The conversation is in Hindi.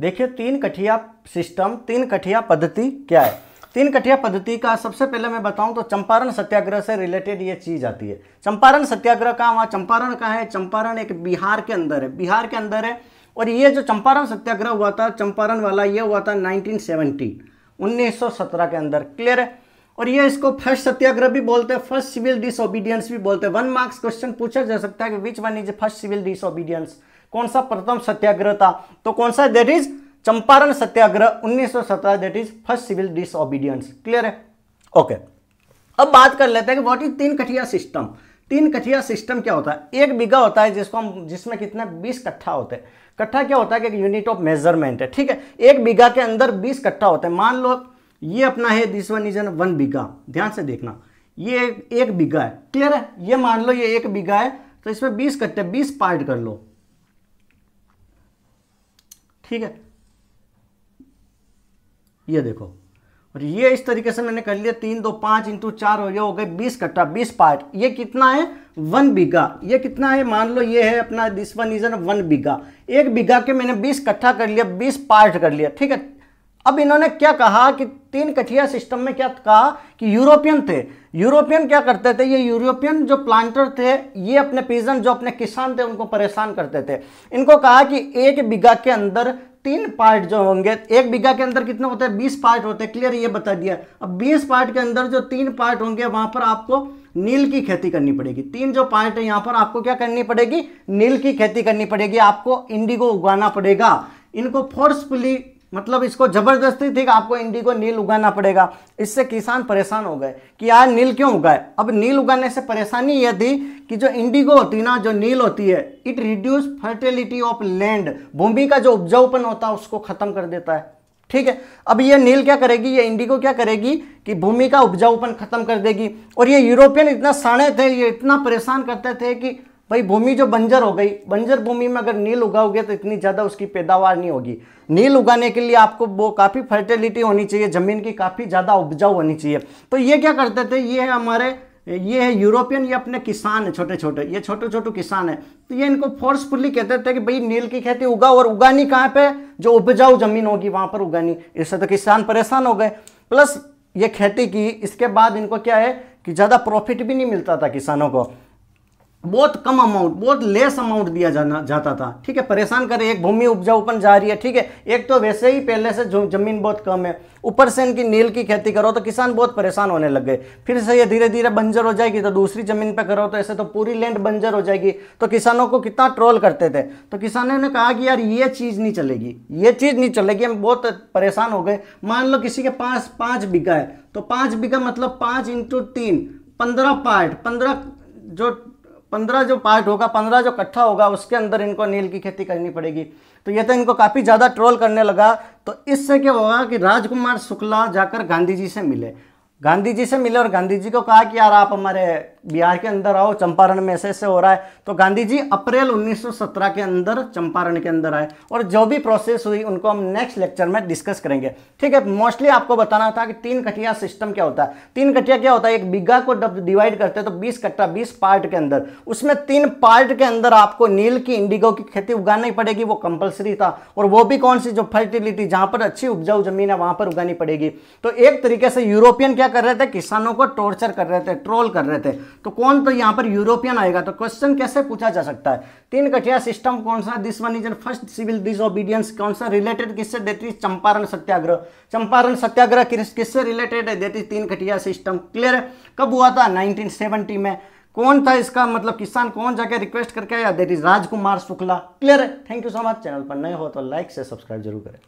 देखिए तीन कठिया सिस्टम तीन कठिया पद्धति क्या है तीन कठिया पद्धति का सबसे पहले मैं बताऊं तो चंपारण सत्याग्रह से रिलेटेड ये चीज आती है चंपारण सत्याग्रह कहाँ वहाँ चंपारण कहाँ है चंपारण एक बिहार के अंदर है बिहार के अंदर है और ये जो चंपारण सत्याग्रह हुआ था चंपारण वाला ये हुआ था 1917 1917 के अंदर क्लियर है और ये इसको फर्स्ट सत्याग्रह भी बोलते हैं फर्स्ट सिविल डिसोबीडियंस भी बोलते हैं वन मार्क्स क्वेश्चन पूछा जा सकता है कि which one is first civil disobedience कौन सा प्रथम सत्याग्रह था तो कौन सा that is Champaran Satyagraha 1917 that is first civil disobedience clear है ओके okay. अब बात कर लेते हैं कि वॉट इज तीन कठिया सिस्टम तीन कठिया सिस्टम क्या होता है एक बीघा होता है जिसको हम जिसमें कितने बीस कट्ठा होते हैं कट्ठा क्या होता है कि यूनिट ऑफ मेजरमेंट है ठीक है एक बीघा के अंदर बीस कट्ठा होता है मान लो ये अपना है this one is an one bigha ध्यान से देखना ये एक बीघा है क्लियर है ये मान लो ये एक बीघा है तो इसमें बीस कट्टे बीस पार्ट कर लो ठीक है ये देखो और ये इस तरीके से मैंने कर लिया तीन दो पांच इंटू चार हो गया हो गए बीस कट्टा बीस पार्ट ये कितना है वन बीघा ये कितना है मान लो ये है अपना this one is one bigha एक बीघा के मैंने बीस कट्ठा कर लिया बीस पार्ट कर लिया ठीक है अब इन्होंने क्या कहा कि तीन कठिया सिस्टम में क्या कहा कि यूरोपियन थे यूरोपियन क्या करते थे ये यूरोपियन जो प्लांटर थे ये अपने पीजन जो अपने किसान थे उनको परेशान करते थे इनको कहा कि एक बीघा के अंदर तीन पार्ट जो होंगे एक बीघा के अंदर कितने होते हैं बीस पार्ट होते हैं क्लियर ये बता दिया अब बीस पार्ट के अंदर जो तीन पार्ट होंगे वहां पर आपको नील की खेती करनी पड़ेगी तीन जो पार्ट है यहां पर आपको क्या करनी पड़ेगी नील की खेती करनी पड़ेगी आपको इंडिगो उगाना पड़ेगा इनको फोर्सफुली मतलब इसको जबरदस्ती थी कि आपको इंडिगो नील उगाना पड़ेगा इससे किसान परेशान हो गए कि यार नील क्यों उगाए अब नील उगाने से परेशानी यह थी कि जो इंडिगो होती है ना जो नील होती है it reduce fertility of land भूमि का जो उपजाऊपन होता है उसको खत्म कर देता है ठीक है अब ये नील क्या करेगी ये इंडिगो क्या करेगी कि भूमि का उपजाऊपन खत्म कर देगी और ये यूरोपियन इतना साणे थे ये इतना परेशान करते थे कि भाई भूमि जो बंजर हो गई बंजर भूमि में अगर नील उगाओगे तो इतनी ज़्यादा उसकी पैदावार नहीं होगी नील उगाने के लिए आपको वो काफ़ी फर्टिलिटी होनी चाहिए ज़मीन की काफ़ी ज़्यादा उपजाऊ होनी चाहिए तो ये क्या करते थे ये है हमारे ये है यूरोपियन ये अपने किसान है छोटे छोटे ये छोटे छोटे किसान है तो ये इनको फोर्सफुली कहते थे कि भाई नील की खेती उगाओ और उगानी कहाँ पर जो उपजाऊ जमीन होगी वहाँ पर उगानी इससे तो किसान परेशान हो गए प्लस ये खेती की इसके बाद इनको क्या है कि ज़्यादा प्रॉफिट भी नहीं मिलता था किसानों को बहुत कम अमाउंट बहुत लेस अमाउंट दिया जाना जाता था ठीक है परेशान करें एक भूमि उपजाऊपन जा रही है ठीक है एक तो वैसे ही पहले से जमीन बहुत कम है ऊपर से इनकी नील की खेती करो तो किसान बहुत परेशान होने लग गए फिर से ये धीरे धीरे बंजर हो जाएगी तो दूसरी जमीन पर करो तो ऐसे तो पूरी लैंड बंजर हो जाएगी तो किसानों को कितना ट्रोल करते थे तो किसानों ने कहा कि यार ये चीज़ नहीं चलेगी ये चीज़ नहीं चलेगी हम बहुत परेशान हो गए मान लो किसी के पास पाँच बीघा है तो पाँच बीघा मतलब पाँच इंटू तीन पंद्रह पार्ट पंद्रह जो पंद्रह जो पार्ट होगा पंद्रह जो कट्ठा होगा उसके अंदर इनको नील की खेती करनी पड़ेगी तो ये तो इनको काफ़ी ज़्यादा ट्रोल करने लगा तो इससे क्या होगा कि राजकुमार शुक्ला जाकर गांधी जी से मिले गांधी जी से मिले और गांधी जी को कहा कि यार आप हमारे बिहार के अंदर आओ चंपारण में ऐसे ऐसे हो रहा है तो गांधी जी अप्रैल 1917 के अंदर चंपारण के अंदर आए और जो भी प्रोसेस हुई उनको हम नेक्स्ट लेक्चर में डिस्कस करेंगे ठीक है मोस्टली आपको बताना था कि तीन कटिया सिस्टम क्या होता है तीन कटिया क्या होता है एक बिग्घा को डिवाइड करते हैं तो बीस कट्टा बीस पार्ट के अंदर उसमें तीन पार्ट के अंदर आपको नील की इंडिगो की खेती उगानी पड़ेगी वो कंपलसरी था और वो भी कौन सी जो फर्टिलिटी जहां पर अच्छी उपजाऊ जमीन है वहां पर उगानी पड़ेगी तो एक तरीके से यूरोपियन क्या कर रहे थे किसानों को टॉर्चर कर रहे थे ट्रोल कर रहे थे तो कौन तो यहाँ पर यूरोपियन आएगा तो क्वेश्चन कैसे पूछा जा सकता है तीन कटिया सिस्टम कौन सा this one is an first civil disobedience कौन सा रिलेटेड किससे देती है चंपारण सत्याग्रह चंपारण सत्याग्रह किससे रिलेटेड है देती तीन कटिया सिस्टम क्लियर है कब हुआ था नाइनटीन में कौन था इसका मतलब किसान कौन जाके रिक्वेस्ट करके आया that is Rajkumar Shukla clear है thank you so much channel पर नए हो तो लाइक से सब्सक्राइब जरूर करें